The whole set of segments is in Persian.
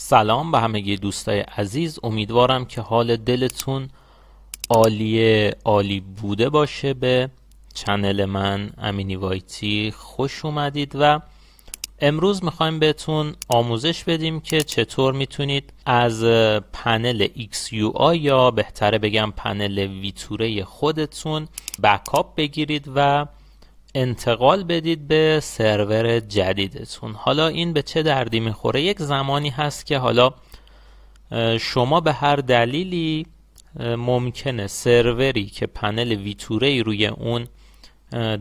سلام به همگی دوستای عزیز امیدوارم که حال دلتون عالی عالی بوده باشه به چنل من امینی وایتی خوش اومدید و امروز میخوایم بهتون آموزش بدیم که چطور میتونید از پنل XUI یا بهتره بگم پنل ویتوره خودتون بکاپ بگیرید و انتقال بدید به سرور جدیدتون حالا این به چه دردی میخوره یک زمانی هست که حالا شما به هر دلیلی ممکنه سروری که پنل ویتوره روی اون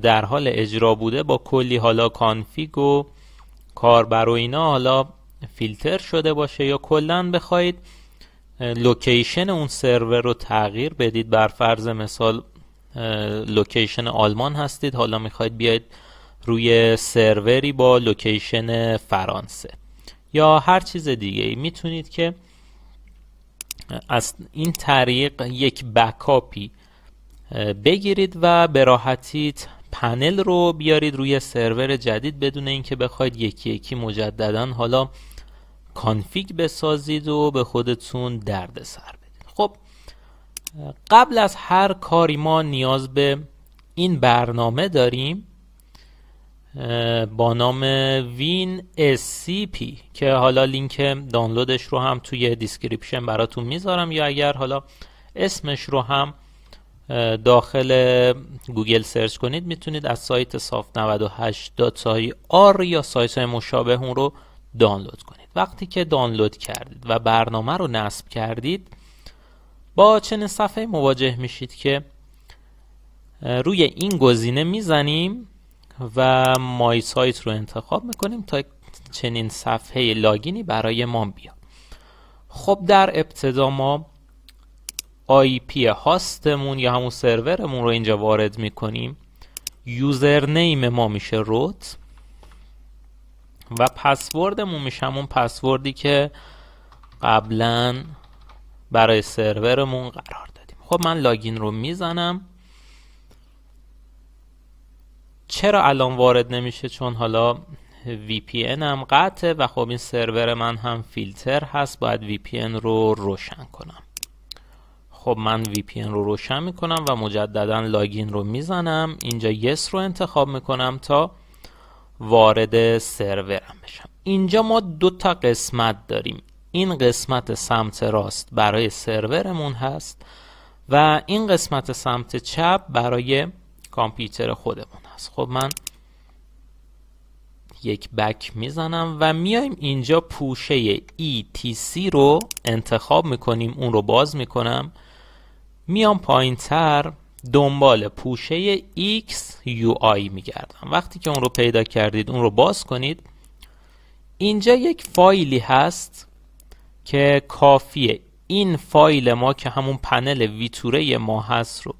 در حال اجرا بوده با کلی حالا کانفیگ و کاربر و اینا حالا فیلتر شده باشه یا کلا بخواید لوکیشن اون سرور رو تغییر بدید بر فرض مثال لوکیشن آلمان هستید حالا میخواید بیاید روی سروری با لوکیشن فرانسه یا هر چیز دیگه ای میتونید که از این طریق یک بکاپی بگیرید و به راحتی پنل رو بیارید روی سرور جدید بدون اینکه بخواید یکی یکی مجددا حالا کانفیگ بسازید و به خودتون دردسر بدید خب قبل از هر کاری ما نیاز به این برنامه داریم با نام وین SCP که حالا لینک دانلودش رو هم توی دیسکریپشن براتون میذارم یا اگر حالا اسمش رو هم داخل گوگل سرچ کنید میتونید از سایت صاف 98 آر یا سایت های مشابه اون رو دانلود کنید وقتی که دانلود کردید و برنامه رو نصب کردید با چنین صفحه مواجه میشید که روی این گزینه میزنیم و مای سایت رو انتخاب میکنیم تا چنین صفحه لاگینی برای ما بیاد خب در ابتدا ما آی پی هاستمون یا همون سرورمون رو اینجا وارد میکنیم یوزر نیم ما میشه روت و پسوردمون میشه همون پسوردی که قبلا برای سرورمون قرار دادیم خب من لاگین رو میزنم چرا الان وارد نمیشه چون حالا وی پی هم قطعه و خب این سرور من هم فیلتر هست باید وی پی رو روشن کنم خب من وی پی رو روشن میکنم و مجددا لاگین رو میزنم اینجا یس رو انتخاب میکنم تا وارد سرورم بشم اینجا ما دو تا قسمت داریم این قسمت سمت راست برای سرورمون هست و این قسمت سمت چپ برای کامپیوتر خودمون هست خب من یک بک میزنم و میایم اینجا پوشه ETC رو انتخاب میکنیم اون رو باز میکنم میام پایین تر دنبال پوشه XUI میگردم وقتی که اون رو پیدا کردید اون رو باز کنید اینجا یک فایلی هست که کافیه این فایل ما که همون پنل ویتوره ما هست رو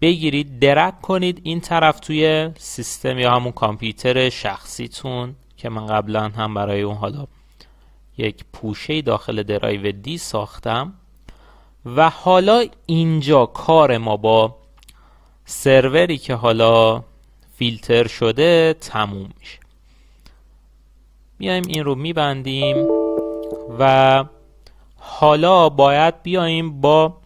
بگیرید درک کنید این طرف توی سیستم یا همون کامپیوتر شخصیتون که من قبلا هم برای اون حالا یک پوشه داخل درایو دی ساختم و حالا اینجا کار ما با سروری که حالا فیلتر شده تموم میشه میایم این رو میبندیم و حالا باید بیاییم با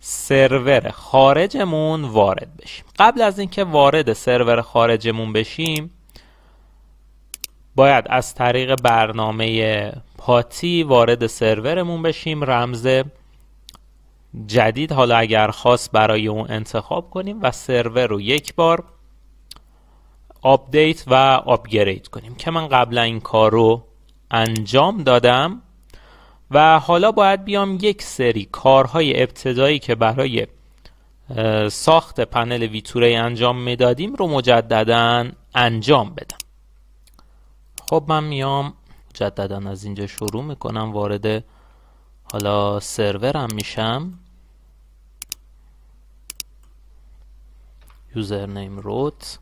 سرور خارجمون وارد بشیم قبل از اینکه وارد سرور خارجمون بشیم باید از طریق برنامه پاتی وارد سرورمون بشیم رمز جدید حالا اگر خاص برای اون انتخاب کنیم و سرور رو یک بار آپدیت و آپگرید کنیم که من قبلا این کار رو انجام دادم و حالا باید بیام یک سری کارهای ابتدایی که برای ساخت پنل ویتوره انجام میدادیم رو مجددا انجام بدم خب من میام مجددا از اینجا شروع میکنم وارد حالا سرورم میشم یوزرنیم روت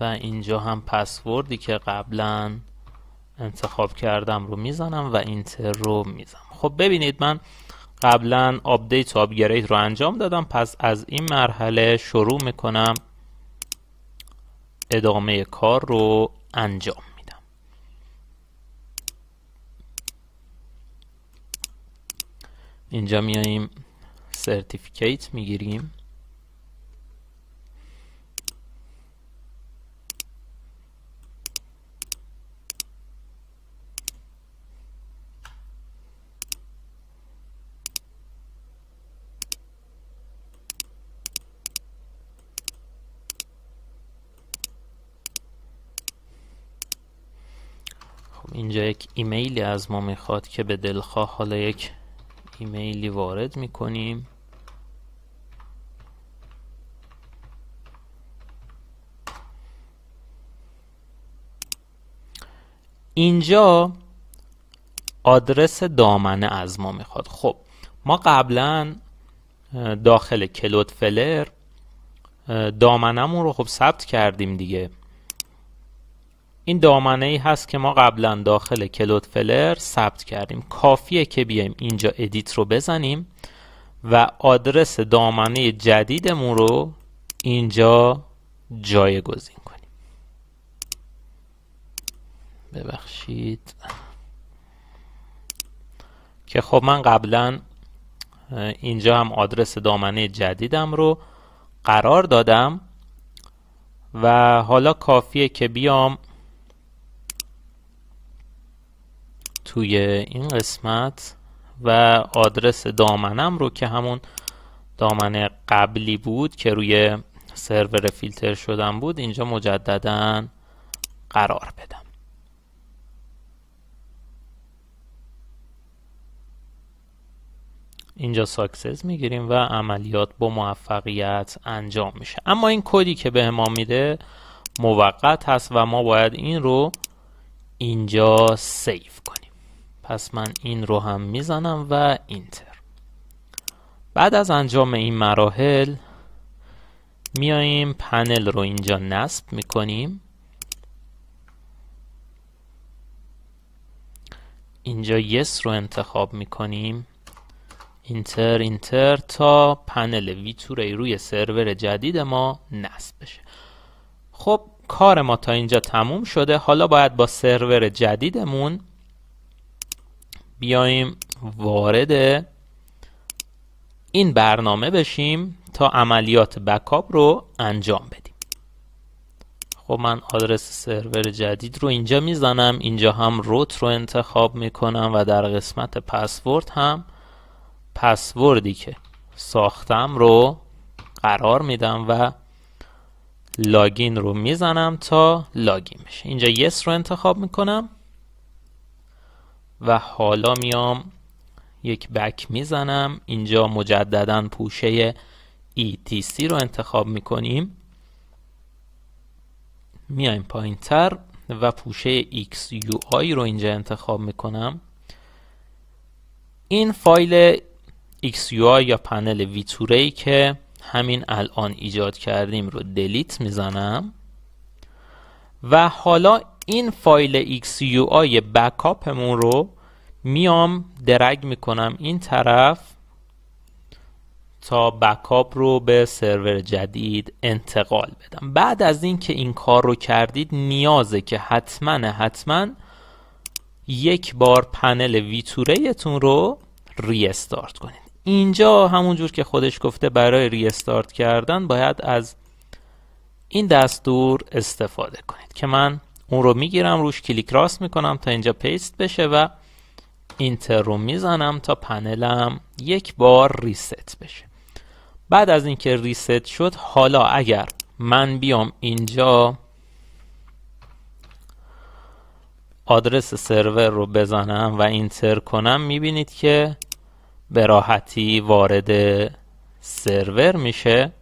و اینجا هم پسوردی که قبلا انتخاب کردم رو میزنم و اینتر رو میزنم خب ببینید من قبلا آپدیت و آپگرید رو انجام دادم پس از این مرحله شروع میکنم ادامه کار رو انجام میدم اینجا میاییم سرتیفیکیت میگیریم اینجا یک ایمیلی از ما میخواد که به دلخواه حالا یک ایمیلی وارد میکنیم اینجا آدرس دامنه از ما میخواد خب ما قبلا داخل کلود فلر دامنمون رو خب ثبت کردیم دیگه این دامنه ای هست که ما قبلا داخل کلود فلر ثبت کردیم کافیه که بیایم اینجا ادیت رو بزنیم و آدرس دامنه جدیدمون رو اینجا جایگزین کنیم ببخشید که خب من قبلا اینجا هم آدرس دامنه جدیدم رو قرار دادم و حالا کافیه که بیام توی این قسمت و آدرس دامنم رو که همون دامن قبلی بود که روی سرور فیلتر شدن بود اینجا مجددا قرار بدم اینجا ساکسس میگیریم و عملیات با موفقیت انجام میشه اما این کدی که به ما میده موقت هست و ما باید این رو اینجا سیف کنیم پس من این رو هم میزنم و اینتر بعد از انجام این مراحل میاییم پنل رو اینجا نصب میکنیم اینجا یس رو انتخاب میکنیم اینتر اینتر تا پنل ویتوری روی سرور جدید ما نصب بشه خب کار ما تا اینجا تموم شده حالا باید با سرور جدیدمون بیایم وارد این برنامه بشیم تا عملیات بکاپ رو انجام بدیم خب من آدرس سرور جدید رو اینجا میزنم اینجا هم روت رو انتخاب میکنم و در قسمت پسورد هم پسوردی که ساختم رو قرار میدم و لاگین رو میزنم تا لاگین بشه اینجا یس yes رو انتخاب میکنم و حالا میام یک بک میزنم اینجا مجددا پوشه ETC رو انتخاب میکنیم میایم پایین تر و پوشه XUI رو اینجا انتخاب میکنم این فایل XUI یا پنل ویتوری که همین الان ایجاد کردیم رو دلیت میزنم و حالا این فایل XUI بکاپمون رو میام درگ میکنم این طرف تا بکاپ رو به سرور جدید انتقال بدم بعد از اینکه این کار رو کردید نیازه که حتما حتما یک بار پنل ویتوریتون رو ریستارت کنید اینجا همونجور که خودش گفته برای ریستارت کردن باید از این دستور استفاده کنید که من اون رو میگیرم روش کلیک راست میکنم تا اینجا پیست بشه و اینتر رو میزنم تا پنلم یک بار ریست بشه بعد از اینکه ریست شد حالا اگر من بیام اینجا آدرس سرور رو بزنم و اینتر کنم میبینید که به راحتی وارد سرور میشه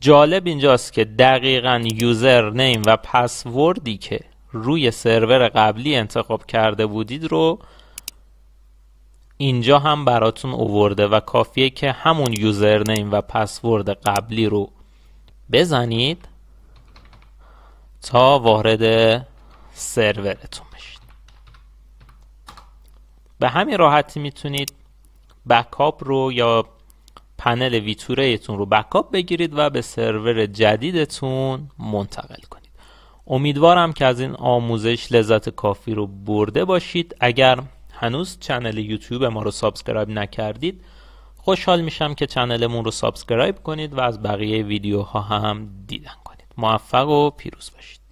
جالب اینجاست که دقیقا یوزر نیم و پسوردی که روی سرور قبلی انتخاب کرده بودید رو اینجا هم براتون اوورده و کافیه که همون یوزر نیم و پسورد قبلی رو بزنید تا وارد سرورتون بشید به همین راحتی میتونید بکاپ رو یا پنل ویتوریتون رو بکاپ بگیرید و به سرور جدیدتون منتقل کنید امیدوارم که از این آموزش لذت کافی رو برده باشید اگر هنوز چنل یوتیوب ما رو سابسکرایب نکردید خوشحال میشم که چنلمون رو سابسکرایب کنید و از بقیه ویدیوها هم دیدن کنید موفق و پیروز باشید